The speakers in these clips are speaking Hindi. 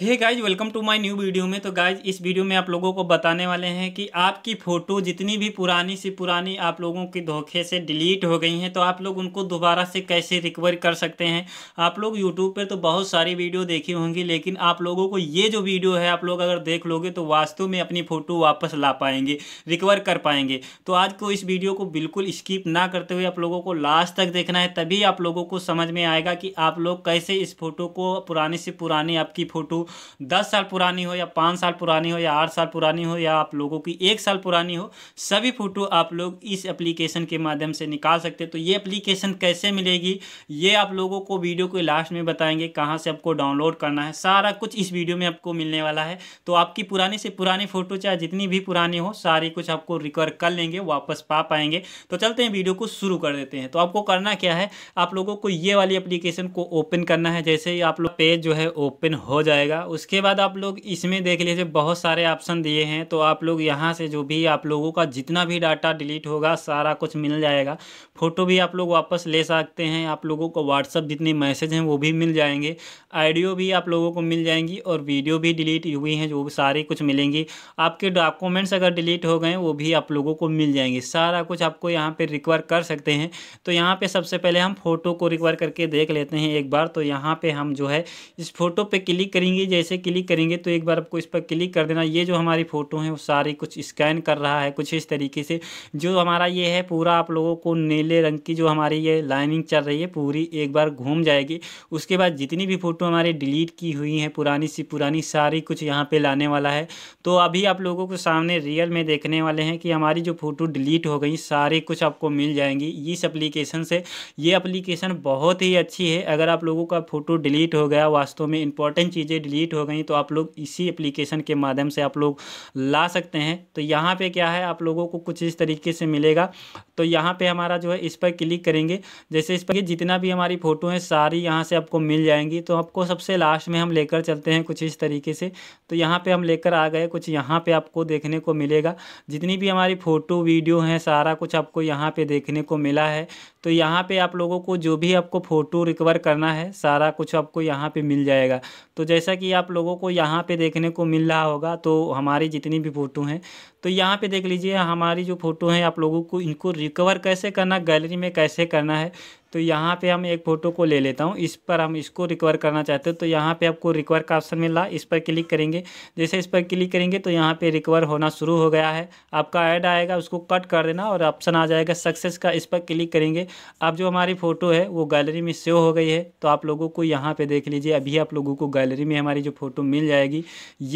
hey guys welcome to my new video में तो गाइज इस वीडियो में आप लोगों को बताने वाले हैं कि आपकी फ़ोटो जितनी भी पुरानी सी पुरानी आप लोगों के धोखे से डिलीट हो गई हैं तो आप लोग उनको दोबारा से कैसे रिकवर कर सकते हैं आप लोग यूट्यूब पर तो बहुत सारी वीडियो देखी होंगी लेकिन आप लोगों को ये जो वीडियो है आप लोग अगर देख लोगे तो वास्तव में अपनी फ़ोटो वापस ला पाएंगे रिकवर कर पाएंगे तो आज को इस वीडियो को बिल्कुल स्किप ना करते हुए आप लोगों को लास्ट तक देखना है तभी आप लोगों को समझ में आएगा कि आप लोग कैसे इस फ़ोटो को पुरानी से पुरानी आपकी फ़ोटो दस साल पुरानी हो या पाँच साल पुरानी हो या आठ साल पुरानी हो या आप लोगों की एक साल पुरानी हो सभी फ़ोटो आप लोग इस एप्लीकेशन के माध्यम से निकाल सकते हैं तो ये एप्लीकेशन कैसे मिलेगी ये आप लोगों को वीडियो के लास्ट में बताएंगे कहाँ से आपको डाउनलोड करना है सारा कुछ इस वीडियो में आपको मिलने वाला है तो आपकी पुरानी से पुरानी फ़ोटो चाहे जितनी भी पुरानी हो सारी कुछ आपको रिकवर कर लेंगे वापस पा पाएंगे तो चलते हैं वीडियो को शुरू कर देते हैं तो आपको करना क्या है आप लोगों को ये वाली एप्लीकेशन को ओपन करना है जैसे ही आप लोग पेज जो है ओपन हो जाएगा लीजिएगा उसके बाद आप लोग इसमें देख लीजिए बहुत सारे ऑप्शन दिए हैं तो आप लोग यहाँ से जो भी आप लोगों का जितना भी डाटा डिलीट होगा सारा कुछ मिल जाएगा फ़ोटो भी आप लोग वापस ले सकते हैं आप लोगों को व्हाट्सअप जितने मैसेज हैं वो भी मिल जाएंगे आइडियो भी आप लोगों को मिल जाएंगी और वीडियो भी डिलीट हुई हैं जो सारी कुछ मिलेंगी आपके डॉक्यूमेंट्स अगर डिलीट हो गए वो भी आप लोगों को मिल जाएंगे सारा कुछ आपको यहाँ पर रिकवर कर सकते हैं तो यहाँ पर सबसे पहले हम फ़ोटो को रिकवर करके देख लेते हैं एक बार तो यहाँ पर हम जो है इस फोटो पर क्लिक करेंगे जैसे क्लिक करेंगे तो एक बार आपको इस पर क्लिक कर देना ये जो हमारी फ़ोटो है वो सारी कुछ स्कैन कर रहा है कुछ इस तरीके से जो हमारा ये है पूरा आप लोगों को नीले रंग की जो हमारी ये लाइनिंग चल रही है पूरी एक बार घूम जाएगी उसके बाद जितनी भी फ़ोटो हमारी डिलीट की हुई हैं पुरानी सी पुरानी सारी कुछ यहाँ पर लाने वाला है तो अभी आप लोगों को सामने रियल में देखने वाले हैं कि हमारी जो फ़ोटो डिलीट हो गई सारी कुछ आपको मिल जाएंगी इस अप्लीकेशन से ये अप्लीकेशन बहुत ही अच्छी है अगर आप लोगों का फ़ोटो डिलीट हो गया वास्तव में इंपॉर्टेंट चीज़ें डिलीट कंप्लीट हो गई तो आप लोग इसी एप्लीकेशन के माध्यम से आप लोग ला सकते हैं तो यहाँ पे क्या है आप लोगों को कुछ इस तरीके से मिलेगा तो यहाँ पे हमारा जो है इस पर क्लिक करेंगे जैसे इस पर जितना भी हमारी फ़ोटो है सारी यहाँ से आपको मिल जाएंगी तो आपको सबसे लास्ट में हम लेकर चलते हैं कुछ इस तरीके से तो यहाँ पर हम लेकर आ गए कुछ यहाँ पर आपको देखने को मिलेगा जितनी भी हमारी फ़ोटो वीडियो हैं सारा कुछ आपको यहाँ पर देखने को मिला है तो यहाँ पे आप लोगों को जो भी आपको फ़ोटो रिकवर करना है सारा कुछ आपको यहाँ पर मिल जाएगा तो जैसा कि कि आप लोगों को यहाँ पे देखने को मिल रहा होगा तो हमारी जितनी भी फ़ोटो हैं तो यहाँ पे देख लीजिए हमारी जो फ़ोटो हैं आप लोगों को इनको रिकवर कैसे करना गैलरी में कैसे करना है तो यहाँ पे हम एक फ़ोटो को ले लेता हूँ इस पर हम इसको रिकवर करना चाहते हो तो यहाँ पे आपको रिकवर का ऑप्शन मिला इस पर क्लिक करेंगे जैसे इस पर क्लिक करेंगे तो यहाँ पे रिकवर होना शुरू हो गया है आपका ऐड आएगा उसको कट कर देना और ऑप्शन आ जाएगा सक्सेस का इस पर क्लिक करेंगे अब जो हमारी फ़ोटो है वो गैलरी में सेव हो गई है तो आप लोगों को यहाँ पर देख लीजिए अभी आप लोगों को गैलरी में हमारी जो फ़ोटो मिल जाएगी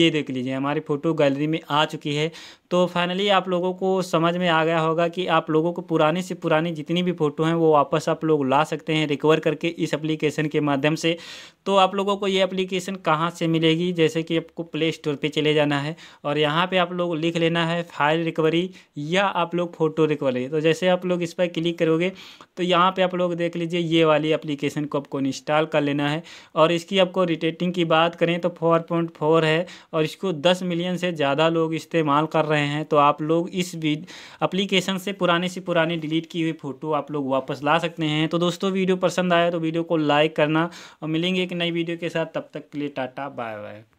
ये देख लीजिए हमारी फ़ोटो गैलरी में आ चुकी है तो फाइनली आप लोगों को समझ में आ गया होगा कि आप लोगों को पुराने से पुरानी जितनी भी फ़ोटो हैं वो वापस आप लोग ला सकते हैं रिकवर करके इस एप्लीकेशन के माध्यम से तो आप लोगों को ये एप्लीकेशन कहाँ से मिलेगी जैसे कि आपको प्ले स्टोर पर चले जाना है और यहाँ पर आप लोग लिख लेना है फाइल रिकवरी या आप लोग फ़ोटो रिकवरी तो जैसे आप लोग इस पर क्लिक करोगे तो यहाँ पर आप लोग देख लीजिए ये वाली अप्लीकेशन को आपको इंस्टॉल कर लेना है और इसकी आपको रिटेटिंग की बात करें तो फोर है और इसको दस मिलियन से ज़्यादा लोग इस्तेमाल कर रहे हैं रहे हैं तो आप लोग इस अप्लीकेशन से पुराने से पुराने डिलीट की हुई फ़ोटो आप लोग वापस ला सकते हैं तो दोस्तों वीडियो पसंद आया तो वीडियो को लाइक करना और मिलेंगे एक नई वीडियो के साथ तब तक के लिए टाटा बाय बाय